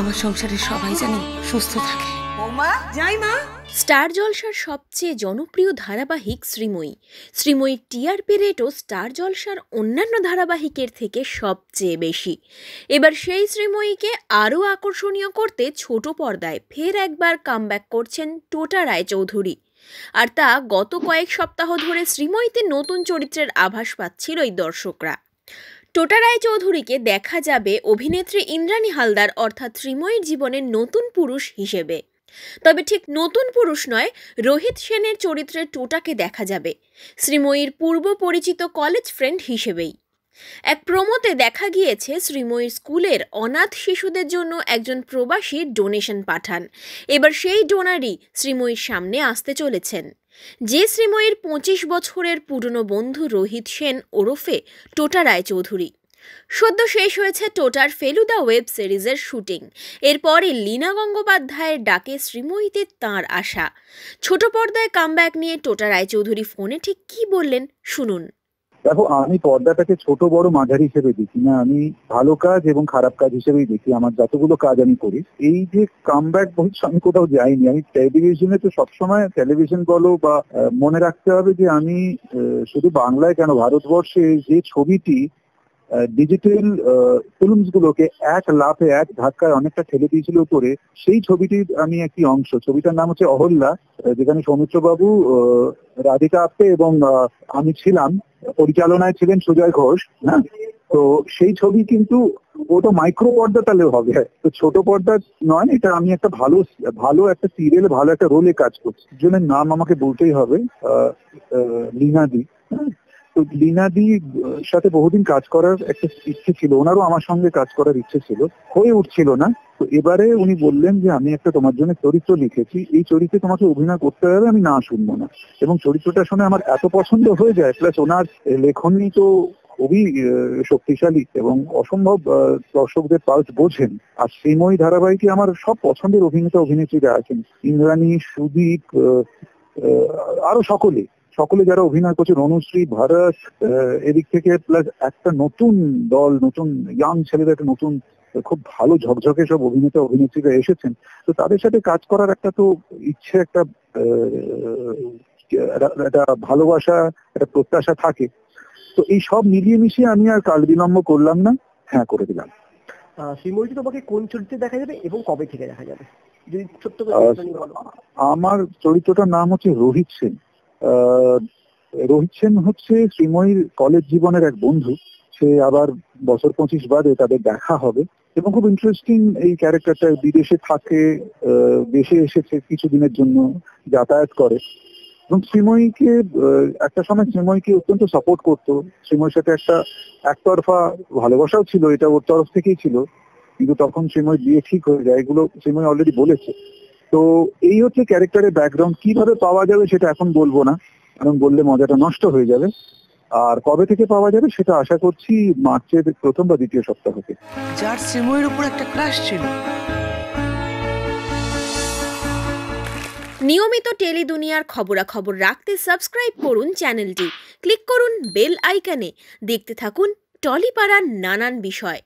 আমার সংসারের সবাই যেন সুস্থ থাকে স্টার জলসার সবচেয়ে জনপ্রিয় ধারাবাহিক শ্রীময়ী শ্রীময়ীর টিআরপি রেটও স্টার জলসার অন্যান্য ধারাবাহিকের থেকে সবচেয়ে বেশি এবার সেই শ্রীময়ীকে আরও আকর্ষণীয় করতে ছোট পর্দায় ফের একবার কামব্যাক করছেন টোটা রায়চৌধুরী আর তা গত কয়েক সপ্তাহ ধরে শ্রীময়ীতে নতুন চরিত্রের আভাস পাচ্ছিল এই দর্শকরা টোটা রায়চৌধুরীকে দেখা যাবে অভিনেত্রী ইন্দ্রাণী হালদার অর্থাৎ শ্রীময়ীর জীবনের নতুন পুরুষ হিসেবে তবে ঠিক নতুন পুরুষ নয় রোহিত সেনের চরিত্রে টোটাকে দেখা যাবে শ্রীময়ীর পূর্ব পরিচিত কলেজ ফ্রেন্ড হিসেবেই এক প্রমোতে দেখা গিয়েছে শ্রীময়ীর স্কুলের অনাথ শিশুদের জন্য একজন প্রবাসী ডোনেশন পাঠান এবার সেই ডোনারই শ্রীময়ীর সামনে আসতে চলেছেন যে শ্রীময়ীর পঁচিশ বছরের পুরনো বন্ধু রোহিত সেন ওরফে টোটা রায়চৌধুরী সদ্য শেষ হয়েছে টোটার ফেলুদা ওয়েব সিরিজের শুটিং এরপরে লীনা গঙ্গোপাধ্যায়ের ডাকে শ্রীময়ীতে তাঁর আশা ছোট পর্দায় কামব্যাক নিয়ে টোটা রায়চৌধুরী ফোনে ঠিক কী বললেন শুনুন দেখো আমি পর্দাটাকে ছোট বড় মাঝারি হিসেবে দেখি না আমি ভালো কাজ এবং খারাপ কাজ হিসেবেই দেখি আমার যতগুলো কাজ আমি করি এই যে কাম ব্যাক বহু আমি কোথাও যাইনি আমি টেলিভিশনে তো সবসময় টেলিভিশন বলো বা মনে রাখতে হবে যে আমি শুধু বাংলায় কেন ভারতবর্ষে যে ছবিটি ডিজিটাল ফিল্মস গুলোকে এক লাফে এক ধাক্কায় অনেকটা ঠেলে দিয়েছিল উপরে সেই ছবিটির আমি একটি অংশ ছবিটার নাম হচ্ছে অহল্লা যেখানে সৌমিত্রবাবু রাধিকা আপ্তে এবং আমি ছিলাম পরিচালনায় ছিলেন সুজয় ঘোষ হ্যাঁ তো সেই ছবি কিন্তু ও তো মাইক্রো পর্দা তাহলে হবে তো ছোট পর্দা নয় এটা আমি একটা ভালো ভালো একটা সিরিয়াল ভালো একটা রোলে কাজ করছি জন্য নাম আমাকে বলতেই হবে লীনাদি হ্যাঁ? তো লীনাদির সাথে বহুদিন কাজ করার একটা ইচ্ছে ছিল ওনারও আমার সঙ্গে কাজ করার ইচ্ছে ছিল হয়ে উঠছিল না তো এবারে উনি বললেন যে আমি একটা তোমার জন্য চরিত্র লিখেছি এই চরিত্রে তোমাকে অভিনয় করতে হবে আমি না শুনবো না এবং চরিত্রটা শুনে আমার এত পছন্দ হয়ে যায় প্লাস ওনার লেখনী তো খুবই শক্তিশালী এবং অসম্ভব দর্শকদের পালস বোঝেন আর শ্রীময়ী ধারাবাহিকে আমার সব পছন্দের অভিনেতা অভিনেত্রীরা আছেন ইন্দ্রাণী সুদীপ আরো সকলে সকলে যারা অভিনয় করছে রণশ্রী ভারত এদিক থেকে প্লাস একটা নতুন দল নতুন ইয়াং ছেলেদের একটা নতুন খুব ভালো ঝকঝকে সব অভিনেতা অভিনেত্রীরা এসেছেন তো তাদের সাথে কাজ করার একটা তো ইচ্ছে একটা একটা ভালোবাসা একটা প্রত্যাশা থাকে তো এই সব মিলিয়ে মিশিয়ে আমি আর কাল বিলম্ব করলাম না হ্যাঁ করে দিলাম শিমলটি তোমাকে কোন চরিত্রে দেখা যাবে এবং কবে থেকে দেখা যাবে আমার চরিত্রটার নাম হচ্ছে রোহিত সেন রোহিত সেন হচ্ছে শ্রীময়ীর কলেজ জীবনের এক বন্ধু সে আবার বছর পঁচিশ বাদে তাদের দেখা হবে এবং খুব ইন্টারেস্টিং এই ক্যারেক্টারটা বিদেশে থাকে দেশে এসেছে কিছুদিনের জন্য যাতায়াত করে এবং শ্রীময়ীকে একটা সময় শ্রীময়ীকে অত্যন্ত সাপোর্ট করতো শ্রীময়ীর সাথে একটা একতরফা ভালোবাসাও ছিল এটা ওর তরফ থেকেই ছিল কিন্তু তখন শ্রীময় বিয়ে ঠিক হয়ে যায় এগুলো শ্রীময় অলরেডি বলেছে তো এই হচ্ছে ক্যারেক্টারের ব্যাকগ্রাউন্ড কিভাবে পাওয়া যাবে সেটা এখন বলবো না কারণ বললে মজাটা নষ্ট হয়ে যাবে আর কবে থেকে পাওয়া যাবে সেটা আশা করছি মার্চের প্রথম বা দ্বিতীয় সপ্তাহ থেকে যার শ্রীময়ের উপর একটা ক্রাশ ছিল নিয়মিত টেলি দুনিয়ার খবরাখবর রাখতে সাবস্ক্রাইব করুন চ্যানেলটি ক্লিক করুন বেল আইকনে দেখতে থাকুন টলিপাড়ার নানান বিষয়